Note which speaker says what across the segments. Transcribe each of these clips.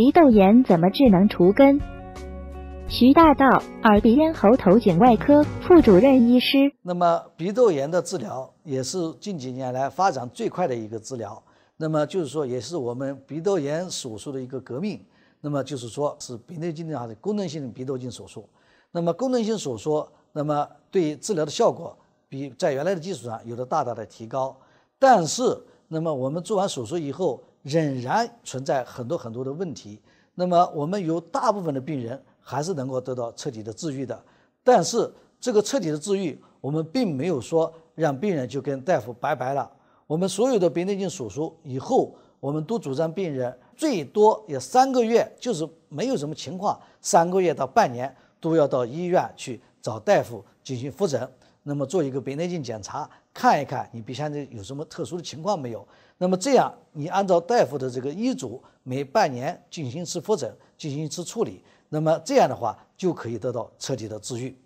Speaker 1: 鼻窦炎怎么治能除根？徐大道，耳鼻咽喉头颈外科副主任医师。
Speaker 2: 那么鼻窦炎的治疗也是近几年来发展最快的一个治疗。那么就是说，也是我们鼻窦炎手术的一个革命。那么就是说是鼻内镜上的功能性鼻窦镜手术。那么功能性手术，那么对治疗的效果比在原来的基础上有了大大的提高。但是，那么我们做完手术以后。仍然存在很多很多的问题，那么我们有大部分的病人还是能够得到彻底的治愈的，但是这个彻底的治愈，我们并没有说让病人就跟大夫拜拜了。我们所有的鼻内镜手术以后，我们都主张病人最多也三个月，就是没有什么情况，三个月到半年都要到医院去找大夫进行复诊。那么做一个白内镜检查，看一看你鼻腔这有什么特殊的情况没有？那么这样你按照大夫的这个医嘱，每半年进行一次复诊，进行一次处理。那么这样的话就可以得到彻底的治愈。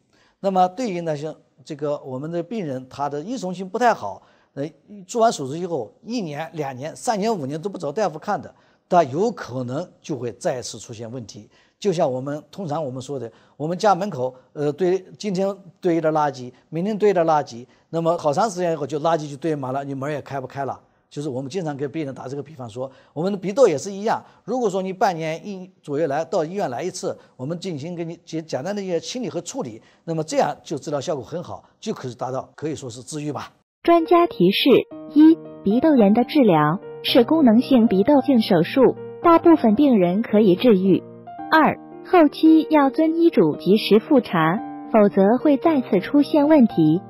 Speaker 2: 那么对于那些这个我们的病人，他的依从性不太好，呃，做完手术以后一年、两年、三年、五年都不找大夫看的。它有可能就会再次出现问题，就像我们通常我们说的，我们家门口，呃，堆今天堆一点垃圾，明天堆一点垃圾，那么好长时间以后就垃圾就堆满了，你门也开不开了。就是我们经常给病人打这个比方说，我们的鼻窦也是一样。如果说你半年一左右来，到医院来一次，我们进行给你简简单的一些清理和处理，那么这样就治疗效果很好，就可以达到可以说是治愈吧。
Speaker 1: 专家提示：一、鼻窦炎的治疗。是功能性鼻窦镜手术，大部分病人可以治愈。二，后期要遵医嘱及时复查，否则会再次出现问题。